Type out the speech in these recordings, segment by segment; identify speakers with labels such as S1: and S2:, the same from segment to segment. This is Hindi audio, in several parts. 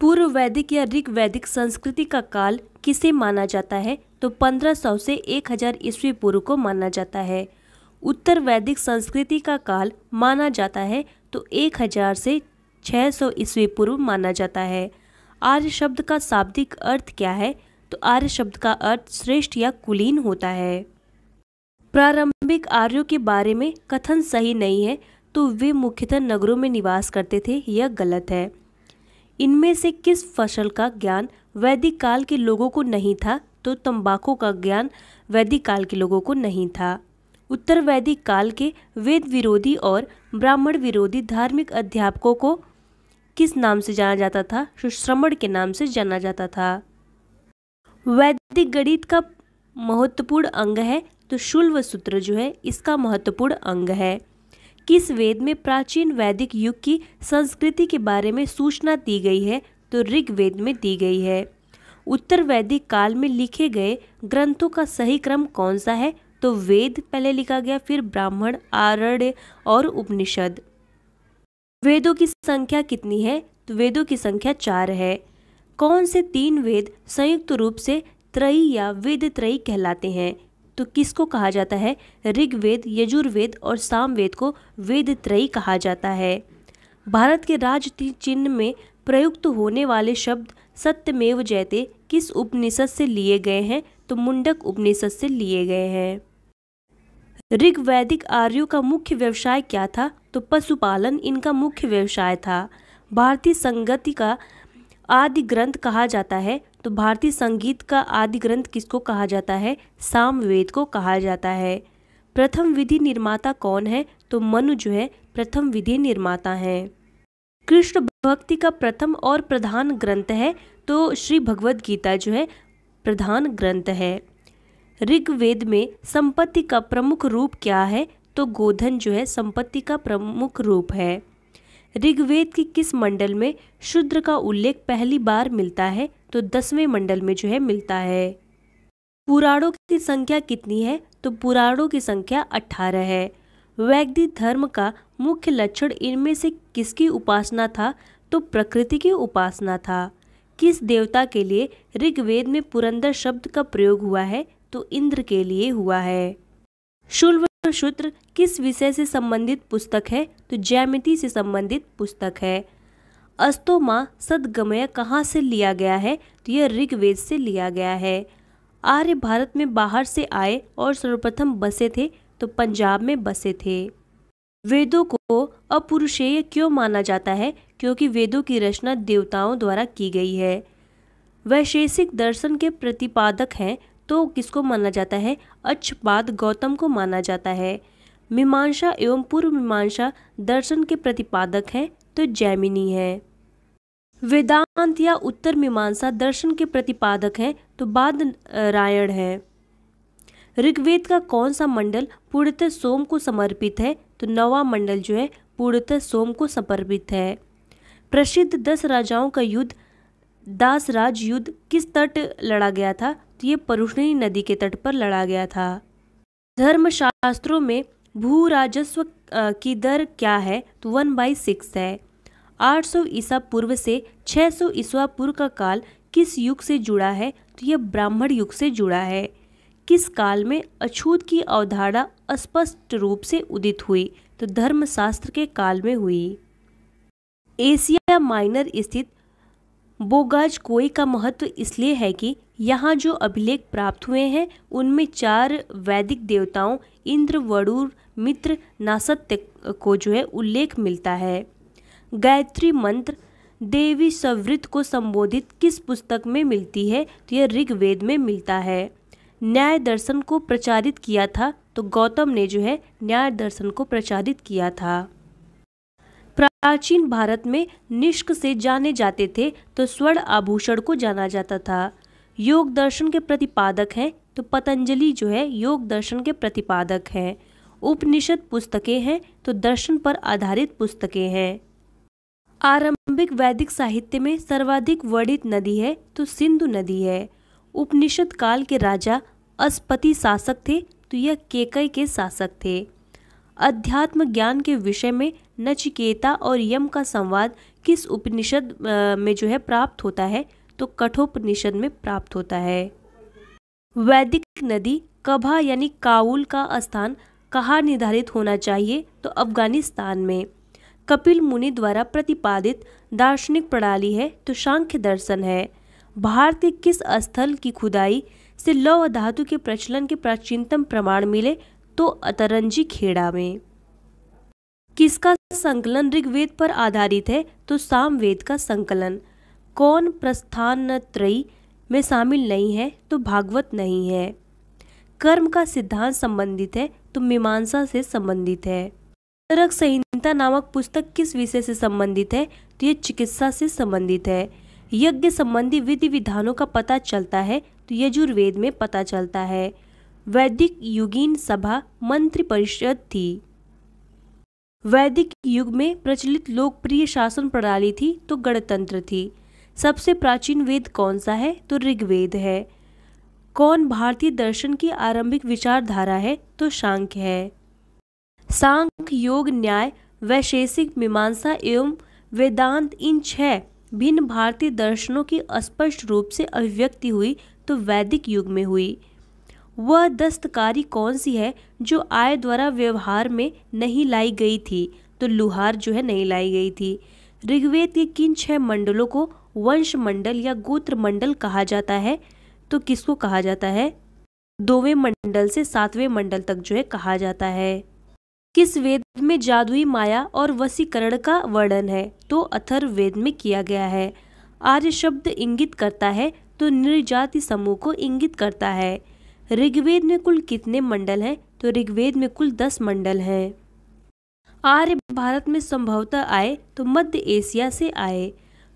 S1: पूर्व वैदिक या ऋग वैदिक संस्कृति का काल किसे माना जाता है तो 1500 से 1000 ईस्वी पूर्व को माना जाता है उत्तर वैदिक संस्कृति का काल माना जाता है तो 1000 से 600 ईस्वी पूर्व माना जाता है आर्य शब्द का शाब्दिक अर्थ क्या है तो आर्य शब्द का अर्थ श्रेष्ठ या कुलीन होता है प्रारंभिक आर्यों के बारे में कथन सही नहीं है तो वे मुख्यतः नगरों में निवास करते थे यह गलत है इनमें से किस फसल का ज्ञान वैदिक काल के लोगों को नहीं था तो तंबाकू का ज्ञान वैदिक काल के लोगों को नहीं था उत्तर वैदिक काल के वेद विरोधी और ब्राह्मण विरोधी धार्मिक अध्यापकों को किस नाम से जाना जाता था सुश्रमण के नाम से जाना जाता था वैदिक गणित का महत्वपूर्ण अंग है तो शुल्व सूत्र जो है इसका महत्वपूर्ण अंग है किस वेद में प्राचीन वैदिक युग की संस्कृति के बारे में सूचना दी गई है तो ऋग्वेद में दी गई है उत्तर वैदिक काल में लिखे गए ग्रंथों का सही क्रम कौन सा है तो वेद पहले लिखा गया फिर ब्राह्मण आरण्य और उपनिषद वेदों की संख्या कितनी है तो वेदों की संख्या चार है कौन से तीन वेद संयुक्त रूप से त्रयी या वेद त्रयी कहलाते हैं तो किसको कहा जाता है ऋग्वेद यजुर्वेद और सामवेद को वेद त्रयी कहा जाता है भारत के राज चिन्ह में प्रयुक्त होने वाले शब्द सत्यमेव जयते किस उपनिषद से लिए गए हैं तो मुंडक उपनिषद से लिए गए हैं ऋग वैदिक आर्यों का मुख्य व्यवसाय क्या था तो पशुपालन इनका मुख्य व्यवसाय था भारतीय संगति का आदि ग्रंथ कहा जाता है तो भारतीय संगीत का आदि ग्रंथ किसको कहा जाता है सामवेद को कहा जाता है प्रथम विधि निर्माता कौन है तो मनु जो है प्रथम विधि निर्माता है कृष्ण भक्ति का प्रथम और प्रधान ग्रंथ है तो श्री भगवद गीता जो है प्रधान ग्रंथ है ऋग्वेद में संपत्ति का प्रमुख रूप क्या है तो गोधन जो है संपत्ति का प्रमुख रूप है ऋग्वेद के किस मंडल में शुद्र का उल्लेख पहली बार मिलता है तो दसवें मंडल में जो है मिलता है पुराणों की संख्या कितनी है तो पुराणों की संख्या अठारह है वैदिक धर्म का मुख्य लक्षण इनमें से किसकी उपासना था तो प्रकृति की उपासना था किस देवता के लिए ऋग्वेद में पुरंदर शब्द का प्रयोग हुआ है तो इंद्र के लिए हुआ है शुल्व सूत्र किस विषय से संबंधित पुस्तक है तो ज्यामिति से संबंधित पुस्तक है अस्तोमा सदगमय कहाँ से लिया गया है तो यह ऋग्वेद से लिया गया है आर्य भारत में बाहर से आए और सर्वप्रथम बसे थे तो पंजाब में बसे थे वेदों को अपुरुषेय क्यों माना जाता है क्योंकि वेदों की रचना देवताओं द्वारा की गई है वैशेषिक दर्शन के प्रतिपादक हैं तो किसको माना जाता है अच्छपाद गौतम को माना जाता है मीमांसा एवं पूर्व मीमांसा दर्शन के प्रतिपादक हैं तो जैमिनी है वेदांत या उत्तर मीमांसा दर्शन के प्रतिपादक हैं तो बाद रायण है ऋग्वेद का कौन सा मंडल पूर्णतः सोम को समर्पित है तो नवा मंडल जो है पूर्णतः सोम को समर्पित है प्रसिद्ध दस राजाओं का युद्ध दास राज युद्ध किस तट लड़ा गया था तो ये परुषणी नदी के तट पर लड़ा गया था धर्मशास्त्रों में भू राजस्व की दर क्या है तो वन बाई सिक्स है 800 ईसा पूर्व से 600 ईसा पूर्व का काल किस युग से जुड़ा है तो यह ब्राह्मण युग से जुड़ा है किस काल में अछूत की अवधारणा अस्पष्ट रूप से उदित हुई तो धर्मशास्त्र के काल में हुई एशिया माइनर स्थित बोगाज कोई का महत्व इसलिए है कि यहाँ जो अभिलेख प्राप्त हुए हैं उनमें चार वैदिक देवताओं इंद्र वरुण मित्र नासत्य को जो है उल्लेख मिलता है गायत्री मंत्र देवी सवृत को संबोधित किस पुस्तक में मिलती है तो यह ऋग्वेद में मिलता है न्याय दर्शन को प्रचारित किया था तो गौतम ने जो है न्याय दर्शन को प्रचारित किया था प्राचीन भारत में निष्क से जाने जाते थे तो स्वर्ण आभूषण को जाना जाता था योग दर्शन के प्रतिपादक हैं तो पतंजलि जो है योग दर्शन के प्रतिपादक हैं उपनिषद पुस्तकें हैं तो दर्शन पर आधारित पुस्तकें हैं आरंभिक वैदिक साहित्य में सर्वाधिक वर्णित नदी है तो सिंधु नदी है उपनिषद काल के राजा अस्पति शासक थे तो यह केकई के शासक थे अध्यात्म ज्ञान के विषय में नचिकेता और यम का संवाद किस उपनिषद में जो है प्राप्त होता है तो कठोपनिषद में प्राप्त होता है वैदिक नदी कभा यानी काउल का स्थान कहाँ निर्धारित होना चाहिए तो अफगानिस्तान में कपिल मुनि द्वारा प्रतिपादित दार्शनिक प्रणाली है तो सांख्य दर्शन है भारत के किस स्थल की खुदाई से लौह धातु के प्रचलन के प्राचीनतम प्रमाण मिले तो अतरंजी खेड़ा में किसका संकलन ऋग्वेद पर आधारित है तो सामवेद का संकलन कौन प्रस्थान त्रयी में शामिल नहीं है तो भागवत नहीं है कर्म का सिद्धांत संबंधित है तो मीमांसा से संबंधित है तरक संहिता नामक पुस्तक किस विषय से संबंधित है तो यह चिकित्सा से संबंधित है यज्ञ संबंधी विधि विधानों का पता चलता है तो यजुर्वेद में पता चलता है वैदिक युगीन सभा मंत्रिपरिषद थी वैदिक युग में प्रचलित लोकप्रिय शासन प्रणाली थी तो गणतंत्र थी सबसे प्राचीन वेद कौन सा है तो ऋग्वेद है कौन भारतीय दर्शन की आरंभिक विचारधारा है तो शांक है सांख्य योग न्याय वैशेषिक मीमांसा एवं वेदांत इन छह भिन्न भारतीय दर्शनों की स्पष्ट रूप से अभिव्यक्ति हुई तो वैदिक युग में हुई वह दस्तकारी कौन सी है जो आय द्वारा व्यवहार में नहीं लाई गई थी तो लुहार जो है नहीं लाई गई थी ऋग्वेद के किन छह मंडलों को वंश मंडल या गोत्र मंडल कहा जाता है तो किसको कहा जाता है दोवें मंडल से सातवें मंडल तक जो है कहा जाता है किस वेद में जादुई माया और वसीकरण का वर्णन है तो अथर्व वेद में किया गया है आर्य शब्द इंगित करता है तो निर्जाति समूह को इंगित करता है ऋग्वेद में कुल कितने मंडल हैं तो ऋग्वेद में कुल दस मंडल हैं आर्य भारत में संभवतः आए तो मध्य एशिया से आए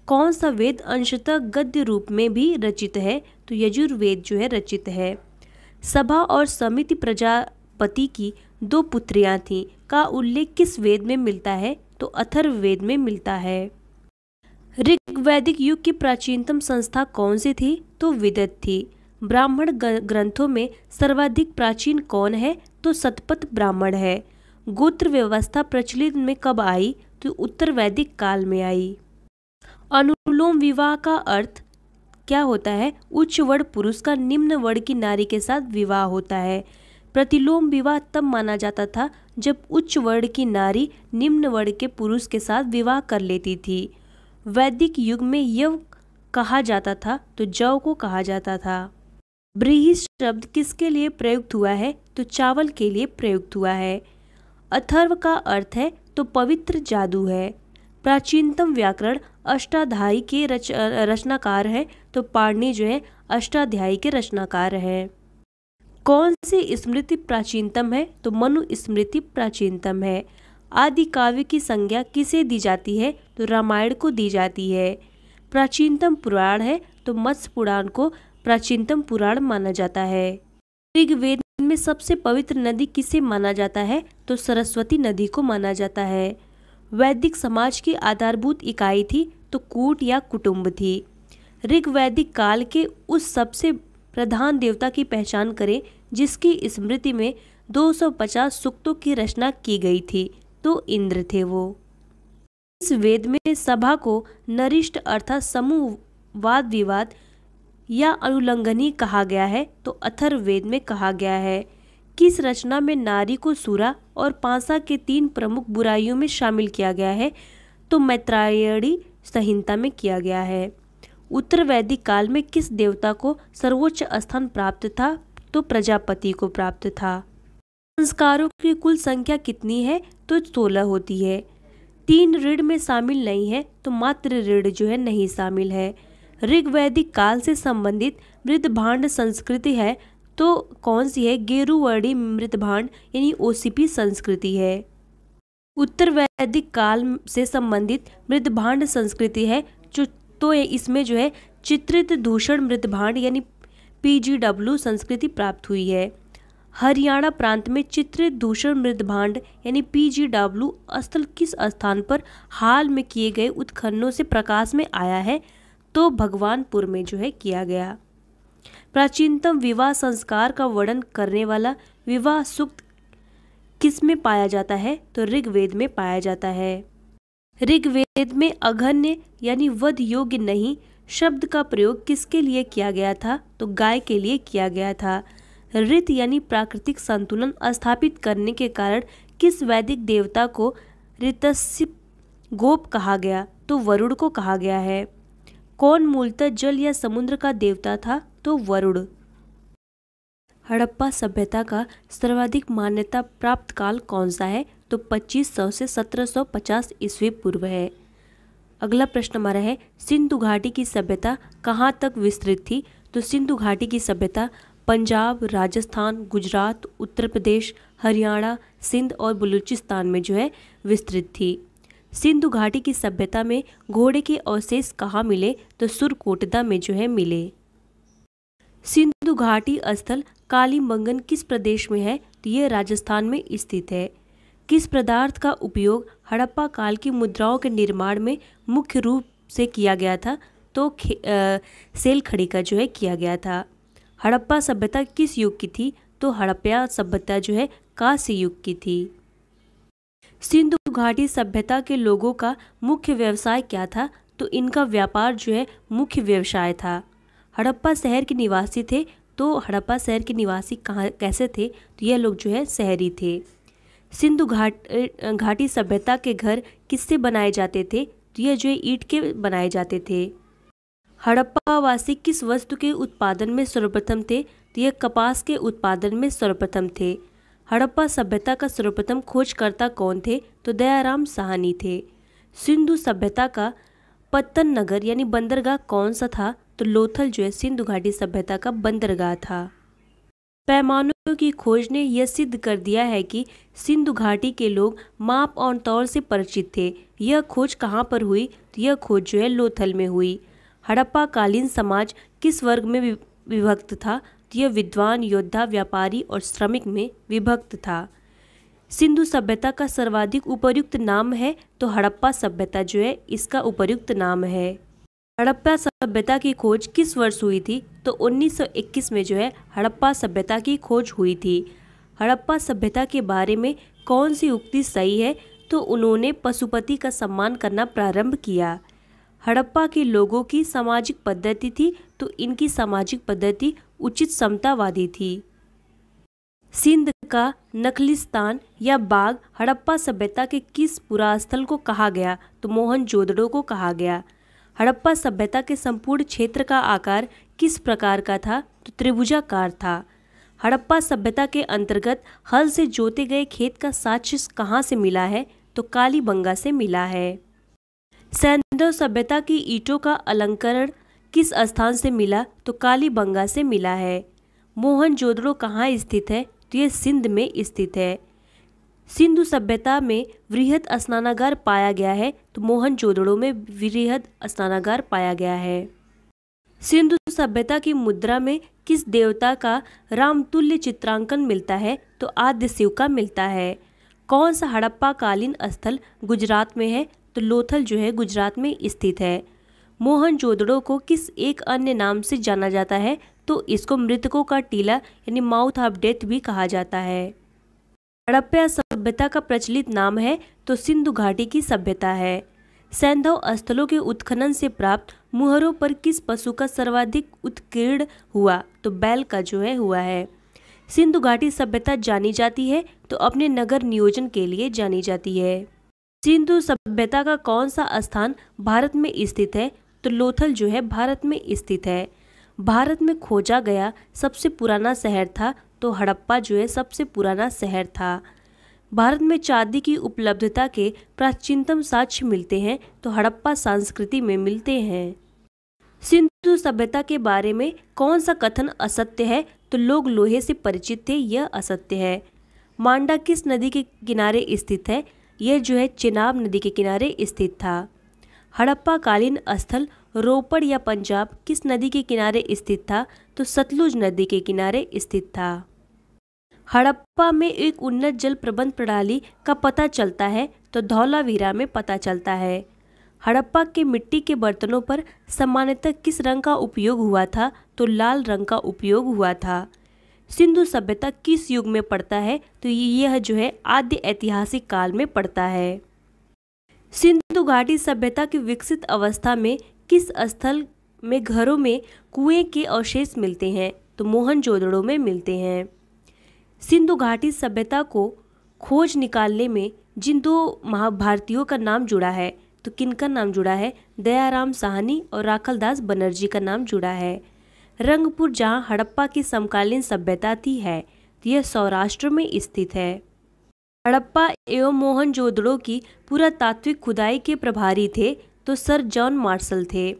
S1: कौन सा वेद अंशतः गद्य रूप में भी रचित है तो यजुर्वेद जो है रचित है सभा और समिति प्रजापति की दो पुत्रियां थीं का उल्लेख किस वेद में मिलता है तो अथर्ववेद में मिलता है ऋग्वैदिक युग की प्राचीनतम संस्था कौन सी थी तो विदत थी ब्राह्मण ग्रंथों में सर्वाधिक प्राचीन कौन है तो सतपथ ब्राह्मण है गोत्र व्यवस्था प्रचलित में कब आई तो उत्तर वैदिक काल में आई अनुलोम विवाह का अर्थ क्या होता है उच्च वर्ण पुरुष का निम्न वर्ण की नारी के साथ विवाह होता है प्रतिलोम विवाह तब माना जाता था जब उच्च वर्ण की नारी निम्न वर्ण के पुरुष के साथ विवाह कर लेती थी वैदिक युग में यव कहा जाता था तो जव को कहा जाता था ब्रीही शब्द किसके लिए प्रयुक्त हुआ है तो चावल के लिए प्रयुक्त हुआ है अथर्व का अर्थ है तो पवित्र जादू है प्राचीनतम व्याकरण अष्टाध्यायी के रच रचनाकार है तो पाणनी जो है अष्टाध्यायी के रचनाकार है कौन सी स्मृति प्राचीनतम है तो मनु स्मृति प्राचीनतम है आदि काव्य की संज्ञा किसे दी जाती है तो रामायण को दी जाती है प्राचीनतम पुराण है तो मत्स्य पुराण को प्राचीनतम पुराण माना जाता है ऋग्वेद में सबसे पवित्र नदी किसे माना जाता है तो सरस्वती नदी को माना जाता है वैदिक समाज की आधारभूत इकाई थी तो कूट या कुटुंब थी ऋग्वैदिक काल के उस सबसे प्रधान देवता की पहचान करें जिसकी स्मृति में 250 सूक्तों की रचना की गई थी तो इंद्र थे वो इस वेद में सभा को नरिष्ट अर्थात समूह वाद विवाद या अनुलंघनी कहा गया है तो अथर्ववेद में कहा गया है किस रचना में नारी को सूरा और पांसा के तीन प्रमुख बुराइयों में शामिल किया गया है तो मैत्रायणी संहिता में किया गया है उत्तर वैदिक काल में किस देवता को सर्वोच्च स्थान प्राप्त था तो प्रजापति को प्राप्त था संस्कारों की कुल संख्या कितनी है तो सोलह होती है तीन ऋण में शामिल नहीं है तो मात्र ऋण जो है नहीं शामिल है ऋग्वैदिक काल से संबंधित मृतभांड संस्कृति है तो कौन सी है गेरुवर्णी मृतभांड यानी ओसीपी संस्कृति है उत्तर वैदिक काल से संबंधित मृतभांड संस्कृति है जो तो इसमें जो है चित्रित दूषण मृतभांड यानी पीजीडब्ल्यू संस्कृति प्राप्त हुई है हरियाणा प्रांत में चित्रित दूषण मृदभांड यानी पीजीडब्ल्यू स्थल किस स्थान पर हाल में किए गए उत्खननों से प्रकाश में आया है तो भगवानपुर में जो है किया गया प्राचीनतम विवाह संस्कार का वर्णन करने वाला विवाह सूक्त किस में पाया जाता है तो ऋग्वेद में पाया जाता है ऋग्वेद में अघन्य यानी वध योग्य नहीं शब्द का प्रयोग किसके लिए किया गया था तो गाय के लिए किया गया था ऋत यानी प्राकृतिक संतुलन स्थापित करने के कारण किस वैदिक देवता को ऋतस्य गोप कहा गया तो वरुण को कहा गया है कौन मूलतः जल या समुद्र का देवता था तो वरुण हड़प्पा सभ्यता का सर्वाधिक मान्यता प्राप्त काल कौन सा है तो 2500 से 1750 ईस्वी पूर्व है अगला प्रश्न हमारा है सिंधु घाटी की सभ्यता कहाँ तक विस्तृत थी तो सिंधु घाटी की सभ्यता पंजाब राजस्थान गुजरात उत्तर प्रदेश हरियाणा सिंध और बलूचिस्तान में जो है विस्तृत थी सिंधु घाटी की सभ्यता में घोड़े के अवशेष कहाँ मिले तो सुरकोटदा में जो है मिले सिंधु घाटी स्थल काली मंगन किस प्रदेश में है तो यह राजस्थान में स्थित है किस पदार्थ का उपयोग हड़प्पा काल की मुद्राओं के निर्माण में मुख्य रूप से किया गया था तो सेल खड़ी का जो है किया गया था हड़प्पा सभ्यता किस युग की थी तो हड़प्पा सभ्यता जो है कांस्य युग की थी सिंधु घाटी सभ्यता के लोगों का मुख्य व्यवसाय क्या था तो इनका व्यापार जो है मुख्य व्यवसाय था हड़प्पा शहर के निवासी थे तो हड़प्पा शहर के निवासी कहाँ कैसे थे तो यह लोग जो है शहरी थे सिंधु घाट घाटी सभ्यता के घर किससे बनाए जाते थे तो यह जो है ईट के बनाए जाते थे हड़प्पावासी किस वस्तु के उत्पादन में सर्वप्रथम थे तो यह कपास के उत्पादन में सर्वप्रथम थे हड़प्पा सभ्यता का सर्वप्रथम खोजकर्ता कौन थे तो दयाराम साहनी थे सिंधु सभ्यता का पत्तन नगर यानी बंदरगाह कौन सा था तो लोथल जो है सिंधु घाटी सभ्यता का बंदरगाह था पैमानों की खोज ने यह सिद्ध कर दिया है कि सिंधु घाटी के लोग माप और तौर से परिचित थे यह खोज कहाँ पर हुई तो यह खोज जो है लोथल में हुई हड़प्पा कालीन समाज किस वर्ग में विभक्त था यह विद्वान योद्धा व्यापारी और श्रमिक में विभक्त था सिंधु सभ्यता का सर्वाधिक उपयुक्त नाम है तो हड़प्पा सभ्यता जो है इसका उपयुक्त नाम है हड़प्पा सभ्यता की खोज किस वर्ष हुई थी तो 1921 में जो है हड़प्पा सभ्यता की खोज हुई थी हड़प्पा सभ्यता के बारे में कौन सी उक्ति सही है तो उन्होंने पशुपति का सम्मान करना प्रारंभ किया हड़प्पा के लोगों की सामाजिक पद्धति थी तो इनकी सामाजिक पद्धति उचित समतावादी थी सिंध का नखलिस्तान या बाग हड़प्पा सभ्यता के किस पुरास्थल को कहा गया तो मोहन जोदड़ो को कहा गया हड़प्पा सभ्यता के संपूर्ण क्षेत्र का आकार किस प्रकार का था तो त्रिभुजाकार था हड़प्पा सभ्यता के अंतर्गत हल से जोते गए खेत का साक्ष्य कहाँ से मिला है तो कालीबंगा से मिला है सैंधव सभ्यता की ईंटों का अलंकरण किस स्थान से मिला तो कालीबंगा से मिला है मोहन जोदड़ो कहाँ स्थित है तो ये सिंध में स्थित है सिंधु सभ्यता में वृहद स्नानागार पाया गया है तो मोहन जोदड़ो में वृहद स्नानागार पाया गया है सिंधु सभ्यता की मुद्रा में किस देवता का रामतुल्य चित्रांकन मिलता है तो आद्य शिव का मिलता है कौन सा हड़प्पा कालीन स्थल गुजरात में है तो लोथल जो है गुजरात में स्थित है मोहन जोदड़ो को किस एक अन्य नाम से जाना जाता है तो इसको मृतकों का टीला यानी माउथ ऑफ डेथ भी कहा जाता है हड़प्पा सभ्यता का प्रचलित नाम है तो सिंधु घाटी की सभ्यता है सैंधव स्थलों के उत्खनन से प्राप्त मुहरों पर किस पशु का सर्वाधिक उत्कीर्ण हुआ तो बैल का जो है हुआ है सिंधु घाटी सभ्यता जानी जाती है तो अपने नगर नियोजन के लिए जानी जाती है सिंधु सभ्यता का कौन सा स्थान भारत में स्थित है तो लोथल जो है भारत में स्थित है भारत में खोजा गया सबसे पुराना शहर था तो हड़प्पा जो है सबसे पुराना शहर था भारत में चांदी की उपलब्धता के प्राचीनतम साक्ष्य मिलते हैं तो हड़प्पा संस्कृति में मिलते हैं सिंधु सभ्यता के बारे में कौन सा कथन असत्य है तो लोग लोहे से परिचित थे यह असत्य है मांडा किस नदी के किनारे स्थित है यह जो है चिनाब नदी के किनारे स्थित था हड़प्पा कालीन स्थल रोपड़ या पंजाब किस नदी के किनारे स्थित था तो सतलुज नदी के किनारे स्थित था हड़प्पा में एक उन्नत जल प्रबंध प्रणाली का पता चलता है तो धौलावीरा में पता चलता है हड़प्पा के मिट्टी के बर्तनों पर सामान्यतः किस रंग का उपयोग हुआ था तो लाल रंग का उपयोग हुआ था सिंधु सभ्यता किस युग में पड़ता है तो यह जो है आद्य ऐतिहासिक काल में पड़ता है सिंधु घाटी सभ्यता की विकसित अवस्था में किस स्थल में घरों में कुएं के अवशेष मिलते हैं तो मोहन में मिलते हैं सिंधु घाटी सभ्यता को खोज निकालने में जिन दो महाभारतीयों का नाम जुड़ा है तो किनका नाम जुड़ा है दयाराम साहनी और राखलदास बनर्जी का नाम जुड़ा है रंगपुर जहां हड़प्पा की समकालीन सभ्यता थी है यह सौराष्ट्र में स्थित है हड़प्पा एवं मोहनजोदड़ो की पुरातात्विक खुदाई के प्रभारी थे तो सर जॉन मार्शल थे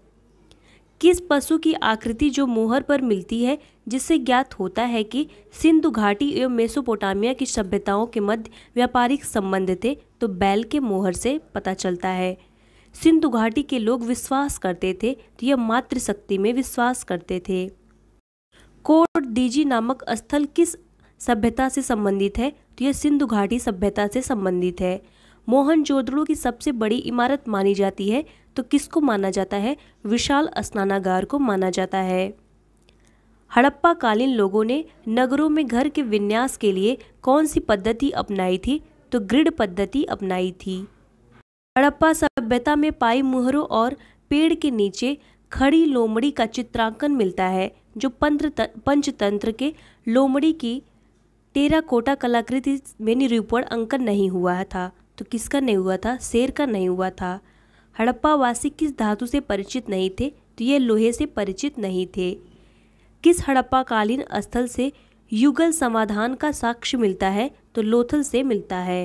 S1: किस पशु की आकृति जो मोहर पर मिलती है जिससे ज्ञात होता है कि सिंधु घाटी एवं मेसोपोटामिया की सभ्यताओं के मध्य व्यापारिक संबंध थे तो बैल के मोहर से पता चलता है सिंधु घाटी के लोग विश्वास करते थे तो यह मातृशक्ति में विश्वास करते थे कोट डीजी नामक स्थल किस सभ्यता से संबंधित है तो यह सिंधु घाटी सभ्यता से संबंधित है मोहन जोदड़ो की सबसे बड़ी इमारत मानी जाती है तो किसको माना जाता है विशाल स्नानागार को माना जाता है हड़प्पा कालीन लोगों ने नगरों में घर के विन्यास के लिए कौन सी पद्धति अपनाई थी तो ग्रिड पद्धति अपनाई थी हड़प्पा सभ्यता में पाई मुहरों और पेड़ के नीचे खड़ी लोमड़ी का चित्रांकन मिलता है जो पंत्र पंचतंत्र के लोमड़ी की कोटा कलाकृति में निरूपण अंकन नहीं हुआ था तो किसका नहीं हुआ था शेर का नहीं हुआ था हड़प्पा वासी किस धातु से परिचित नहीं थे तो ये लोहे से परिचित नहीं थे किस हड़प्पाकालीन स्थल से युगल समाधान का साक्ष्य मिलता है तो लोथल से मिलता है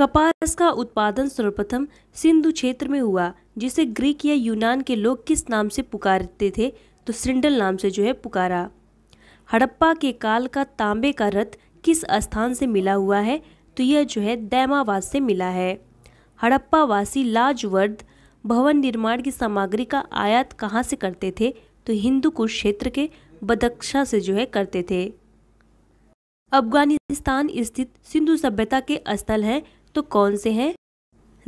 S1: कपास का उत्पादन सर्वप्रथम सिंधु क्षेत्र में हुआ जिसे ग्रीक या यूनान के लोग किस नाम से पुकारते थे तो सिंडल नाम से जो है पुकारा हड़प्पा के काल का तांबे का रथ किस स्थान से मिला हुआ है तो यह जो है दैमावास से मिला है हड़प्पावासी लाजवर्द भवन निर्माण की सामग्री का आयात कहाँ से करते थे तो हिंदू कुश क्षेत्र के बदक्षा से जो है करते थे अफगानिस्तान स्थित सिंधु सभ्यता के स्थल हैं तो कौन से हैं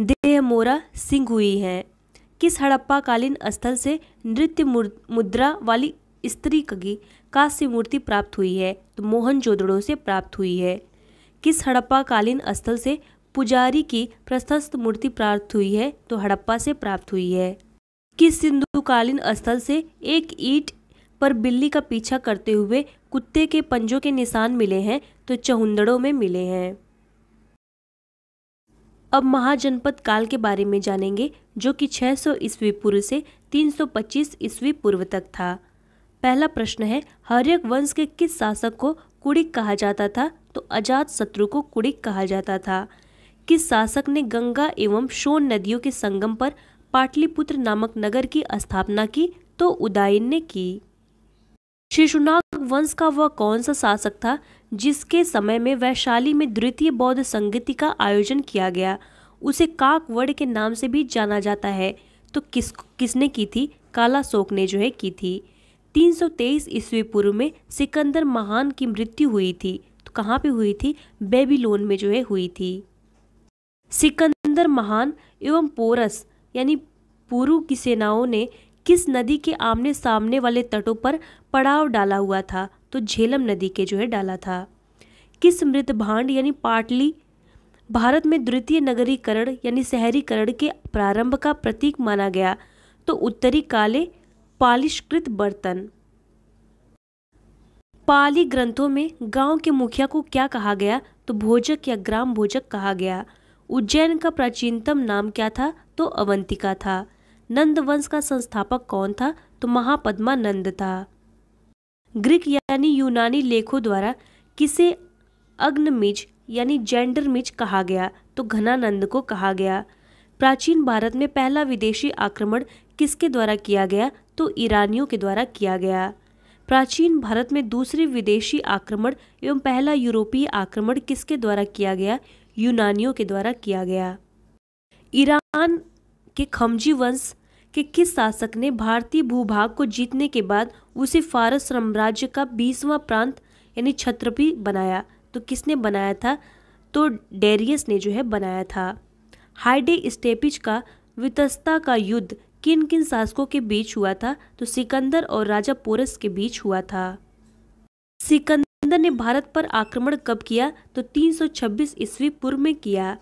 S1: देह मोरा सिंह हुई है किस हड़प्पा कालीन स्थल से नृत्य मुद्रा वाली स्त्री की कांस्य मूर्ति प्राप्त हुई है तो मोहन जोदड़ो से प्राप्त हुई है किस हड़प्पा कालीन स्थल से पुजारी की प्रशस्त मूर्ति प्राप्त हुई है तो हड़प्पा से प्राप्त हुई है किस सिंधुकालीन स्थल से एक ईट पर बिल्ली का पीछा करते हुए कुत्ते के पंजों के निशान मिले हैं तो चहुंदड़ों में मिले हैं अब महाजनपद काल के बारे में जानेंगे जो कि 600 सौ ईस्वी पूर्व से 325 सौ ईस्वी पूर्व तक था पहला प्रश्न है हर्यक वंश के किस शासक को कुड़िक कहा जाता था तो अजात शत्रु को कुड़िक कहा जाता था किस शासक ने गंगा एवं सोन नदियों के संगम पर पाटलिपुत्र नामक नगर की स्थापना की तो उदायन ने की शिशुनाग वंश का वह कौन सा शासक था जिसके समय में वैशाली में द्वितीय बौद्ध संगति का आयोजन किया गया उसे काकवड़ के नाम से भी जाना जाता है तो किस किसने की थी काला शोक ने जो है की थी 323 ईस्वी पूर्व में सिकंदर महान की मृत्यु हुई थी तो कहाँ पे हुई थी बेबीलोन में जो है हुई थी सिकंदर महान एवं पोरस यानी पुरु की सेनाओं ने किस नदी के आमने सामने वाले तटों पर पड़ाव डाला हुआ था तो झेलम नदी के जो है डाला था किस मृत भांड यानी पाटली भारत में द्वितीय नगरीकरण यानी शहरीकरण के प्रारंभ का प्रतीक माना गया तो उत्तरी काले पालिशकृत बर्तन पाली ग्रंथों में गांव के मुखिया को क्या कहा गया तो भोजक या ग्राम भोजक कहा गया उज्जैन का प्राचीनतम नाम क्या था तो अवंतिका था नंद वंश का संस्थापक कौन था तो महापद्मा नंद था ग्रीक यानी यूनानी लेखों द्वारा किसे अग्नमिज यानी जेंडरमिज कहा गया तो घनानंद को कहा गया प्राचीन भारत में पहला विदेशी आक्रमण किसके द्वारा किया गया तो ईरानियों के द्वारा किया गया प्राचीन भारत में दूसरे विदेशी आक्रमण एवं पहला यूरोपीय आक्रमण किसके द्वारा किया गया यूनानियों के द्वारा किया गया ईरान के खमजी वंश कि किस शासक ने भारतीय भूभाग को जीतने के बाद उसे फारस साम्राज्य का बीसवां प्रांत यानी छत्रपी बनाया तो किसने बनाया था तो डेरियस ने जो है बनाया था हाइडे स्टेपिज का वितस्ता का युद्ध किन किन शासकों के बीच हुआ था तो सिकंदर और राजा पोरस के बीच हुआ था सिकंदर ने भारत पर आक्रमण कब किया तो 326 ईस्वी पूर्व में किया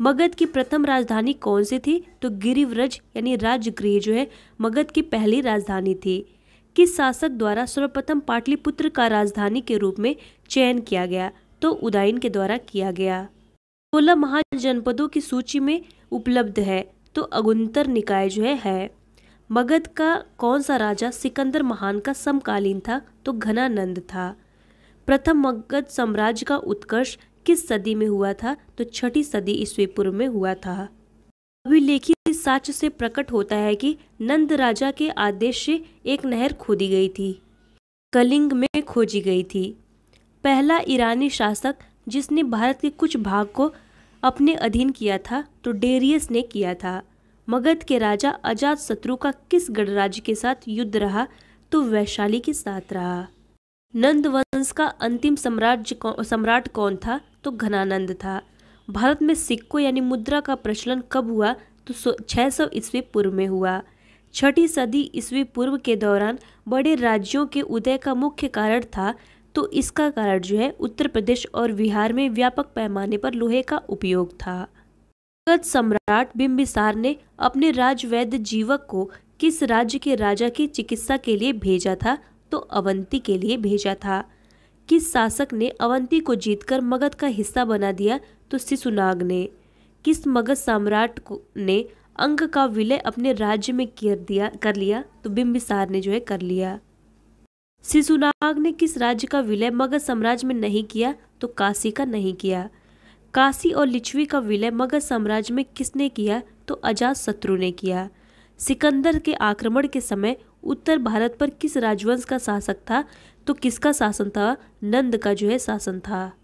S1: मगध की प्रथम राजधानी कौन सी थी तो गिरिव्रज यानी राजगृह जो है मगध की पहली राजधानी थी किस शासक द्वारा सर्वप्रथम पाटलिपुत्र का राजधानी के रूप में चयन किया गया तो उदयन के द्वारा किया गया सोलह महाजनपदों की सूची में उपलब्ध है तो अगुंतर निकाय जो है, है मगध का कौन सा राजा सिकंदर महान का समकालीन था तो घनानंद था प्रथम मगध साम्राज्य का उत्कर्ष किस सदी में हुआ था तो छठी सदी ईस्वी पूर्व में हुआ था अभिलेखित साच से प्रकट होता है कि नंद राजा के आदेश से एक नहर खोदी गई थी कलिंग में खोजी गई थी पहला ईरानी शासक जिसने भारत के कुछ भाग को अपने अधीन किया था तो डेरियस ने किया था मगध के राजा अजात शत्रु का किस गणराज्य के साथ युद्ध रहा तो वैशाली के साथ रहा नंद वंश का अंतिम सम्राट सम्राट कौन था तो घनानंद था भारत में सिक्कों यानी मुद्रा का प्रचलन कब हुआ तो छः सौ ईस्वी पूर्व में हुआ छठी सदी ईस्वी पूर्व के दौरान बड़े राज्यों के उदय का मुख्य कारण था तो इसका कारण जो है उत्तर प्रदेश और बिहार में व्यापक पैमाने पर लोहे का उपयोग था मगध सम्राट बिम्बिसार ने अपने राजवैद्य जीवक को किस राज्य के राजा की चिकित्सा के लिए भेजा था तो अवंती के लिए भेजा था किस शासक ने अवंती को जीतकर मगध का हिस्सा बना दिया तो सिसुनाग ने किस मगध सम्राट ने अंग का विलय अपने राज्य में कर दिया कर लिया तो बिम्बिसार ने जो है कर लिया सिसुनाग ने किस राज्य का विलय मगध साम्राज्य में नहीं किया तो काशी का नहीं किया काशी और लिच्छवी का विलय मगध साम्राज्य में किसने किया तो अजात शत्रु ने किया सिकंदर के आक्रमण के समय उत्तर भारत पर किस राजवंश का शासक था तो किसका शासन था नंद का जो है शासन था